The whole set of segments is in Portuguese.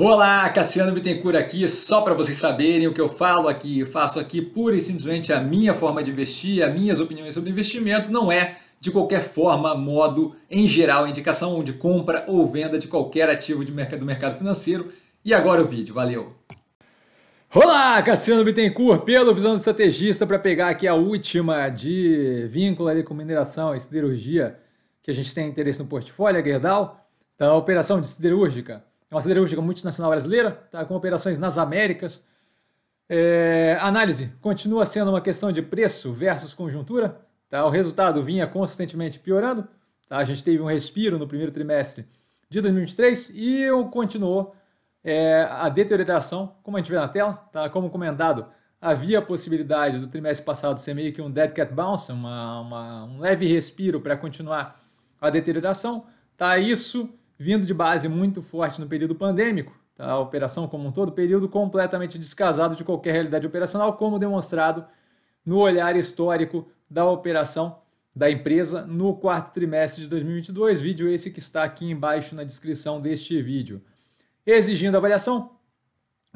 Olá, Cassiano Bittencourt aqui, só para vocês saberem o que eu falo aqui, eu faço aqui pura e simplesmente a minha forma de investir, as minhas opiniões sobre investimento, não é de qualquer forma, modo, em geral, indicação de compra ou venda de qualquer ativo de mercado, do mercado financeiro. E agora o vídeo, valeu! Olá, Cassiano Bittencourt, pelo Visão do Estrategista, para pegar aqui a última de vínculo ali com mineração e siderurgia que a gente tem interesse no portfólio, a Gerdau, da então, operação de siderúrgica é uma siderúrgica multinacional brasileira, tá, com operações nas Américas. É, análise continua sendo uma questão de preço versus conjuntura. Tá? O resultado vinha consistentemente piorando. Tá? A gente teve um respiro no primeiro trimestre de 2023 e continuou é, a deterioração, como a gente vê na tela. Tá? Como comentado, havia a possibilidade do trimestre passado ser meio que um dead cat bounce, uma, uma um leve respiro para continuar a deterioração. Tá? Isso vindo de base muito forte no período pandêmico, tá? a operação como um todo, período completamente descasado de qualquer realidade operacional, como demonstrado no olhar histórico da operação da empresa no quarto trimestre de 2022, vídeo esse que está aqui embaixo na descrição deste vídeo, exigindo avaliação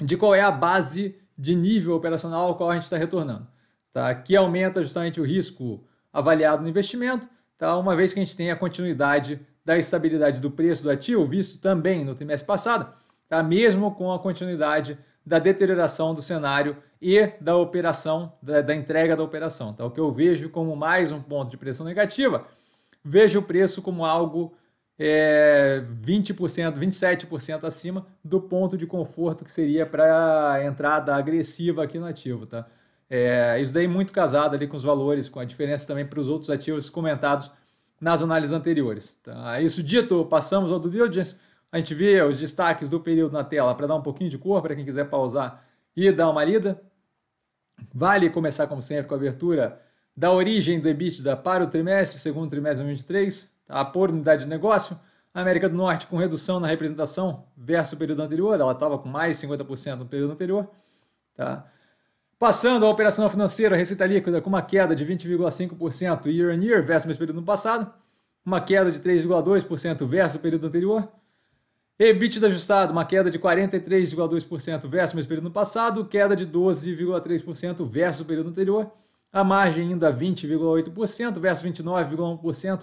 de qual é a base de nível operacional ao qual a gente está retornando, tá? que aumenta justamente o risco avaliado no investimento, tá? uma vez que a gente tem a continuidade da estabilidade do preço do ativo, visto também no trimestre passado, tá? mesmo com a continuidade da deterioração do cenário e da operação, da, da entrega da operação. Tá? O que eu vejo como mais um ponto de pressão negativa, vejo o preço como algo é, 20%, 27% acima do ponto de conforto que seria para a entrada agressiva aqui no ativo. Tá? É, isso daí muito casado ali com os valores, com a diferença também para os outros ativos comentados nas análises anteriores. Tá? É isso dito, passamos ao do diligence. A gente vê os destaques do período na tela para dar um pouquinho de cor para quem quiser pausar e dar uma lida. Vale começar, como sempre, com a abertura da origem do EBITDA para o trimestre, segundo trimestre de 2023, tá? por unidade de negócio. A América do Norte com redução na representação versus o período anterior, ela estava com mais 50% no período anterior. Tá? Passando a operação financeira, receita líquida com uma queda de 20,5% year on year versus o mesmo período passado, uma queda de 3,2% versus o período anterior. EBITDA ajustado, uma queda de 43,2% versus o mesmo período passado, queda de 12,3% versus o período anterior. A margem ainda 20,8% versus 29,1%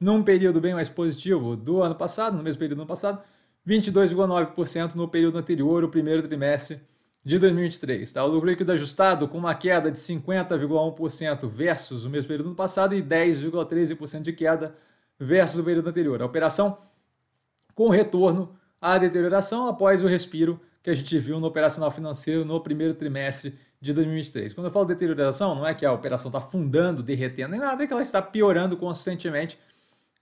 num período bem mais positivo do ano passado, no mesmo período do passado, 22,9% no período anterior, o primeiro trimestre de 2023. Tá? O lucro líquido ajustado com uma queda de 50,1% versus o mesmo período do passado e 10,13% de queda versus o período anterior. A operação com retorno à deterioração após o respiro que a gente viu no operacional financeiro no primeiro trimestre de 2023. Quando eu falo deterioração, não é que a operação está fundando, derretendo, nem nada, é que ela está piorando constantemente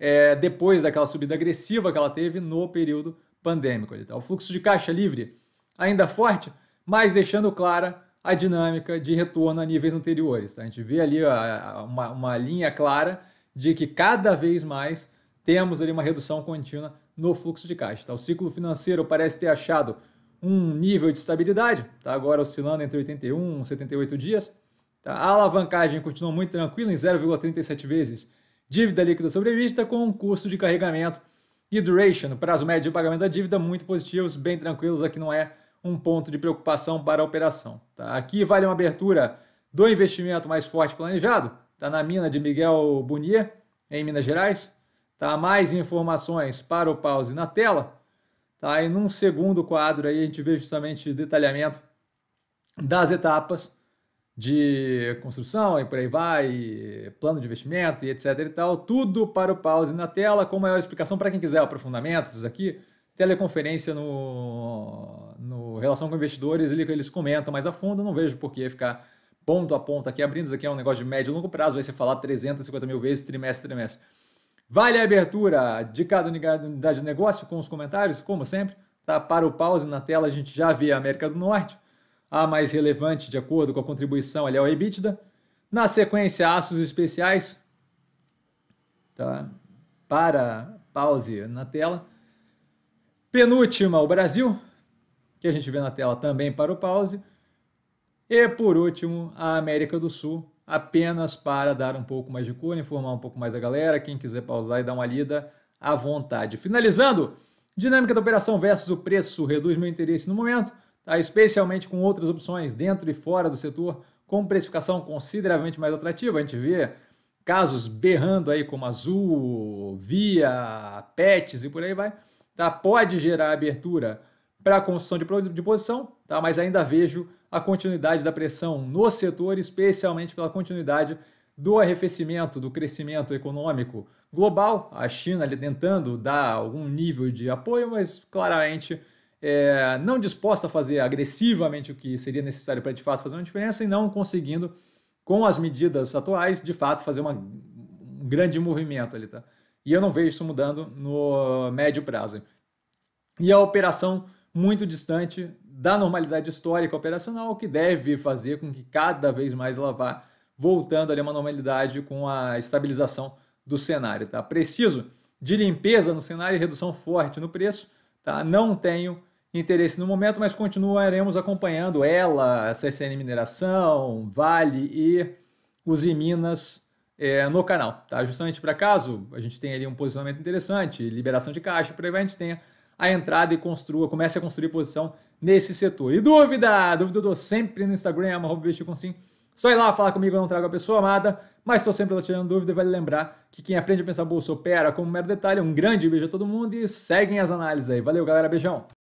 é, depois daquela subida agressiva que ela teve no período pandêmico. Tá? O fluxo de caixa livre ainda forte, mas deixando clara a dinâmica de retorno a níveis anteriores. Tá? A gente vê ali uma, uma linha clara de que cada vez mais temos ali uma redução contínua no fluxo de caixa. Tá? O ciclo financeiro parece ter achado um nível de estabilidade, tá? agora oscilando entre 81 e 78 dias. Tá? A alavancagem continua muito tranquila em 0,37 vezes dívida líquida sobrevista com um custo de carregamento e duration, prazo médio de pagamento da dívida muito positivos, bem tranquilos, aqui não é um ponto de preocupação para a operação. Tá? Aqui vale uma abertura do investimento mais forte planejado, está na mina de Miguel Bunier, em Minas Gerais. Tá? Mais informações para o pause na tela. Tá? E num segundo quadro aí a gente vê justamente detalhamento das etapas de construção e por aí vai, plano de investimento e etc e tal, tudo para o pause na tela com maior explicação para quem quiser aprofundamentos aqui, teleconferência no relação com investidores, eles comentam mais a fundo, não vejo por que ficar ponto a ponto aqui abrindo. Isso aqui é um negócio de médio e longo prazo, vai ser falar 350 mil vezes trimestre a trimestre. Vale a abertura de cada unidade de negócio com os comentários, como sempre. Tá? Para o pause na tela, a gente já vê a América do Norte, a mais relevante de acordo com a contribuição ali ao EBITDA. Na sequência, aços especiais, tá? para pause na tela. Penúltima, o Brasil, que a gente vê na tela também para o pause. E por último, a América do Sul, apenas para dar um pouco mais de cor, informar um pouco mais a galera, quem quiser pausar e dar uma lida à vontade. Finalizando, dinâmica da operação versus o preço reduz meu interesse no momento, tá? especialmente com outras opções dentro e fora do setor, com precificação consideravelmente mais atrativa. A gente vê casos berrando aí como Azul, Via, Pets e por aí vai. Tá? Pode gerar abertura para a construção de, de posição, tá? mas ainda vejo a continuidade da pressão no setor, especialmente pela continuidade do arrefecimento, do crescimento econômico global, a China ali tentando dar algum nível de apoio, mas claramente é, não disposta a fazer agressivamente o que seria necessário para de fato fazer uma diferença e não conseguindo, com as medidas atuais, de fato fazer uma, um grande movimento ali, tá? E eu não vejo isso mudando no médio prazo. E a operação muito distante da normalidade histórica operacional, o que deve fazer com que cada vez mais ela vá voltando ali a uma normalidade com a estabilização do cenário. Tá? Preciso de limpeza no cenário e redução forte no preço. Tá? Não tenho interesse no momento, mas continuaremos acompanhando ela, a CSN Mineração, Vale e Uzi Minas é, no canal. Tá? Justamente para caso a gente tenha ali um posicionamento interessante, liberação de caixa, para aí a gente tenha a entrada e construa, comece a construir posição nesse setor. E dúvida? Dúvida eu dou sempre no Instagram, é arroba Sim. Só ir lá falar comigo, eu não trago a pessoa amada, mas estou sempre lá tirando dúvida e vale lembrar que quem aprende a pensar bolsa opera como um mero detalhe. Um grande beijo a todo mundo e seguem as análises aí. Valeu, galera. Beijão.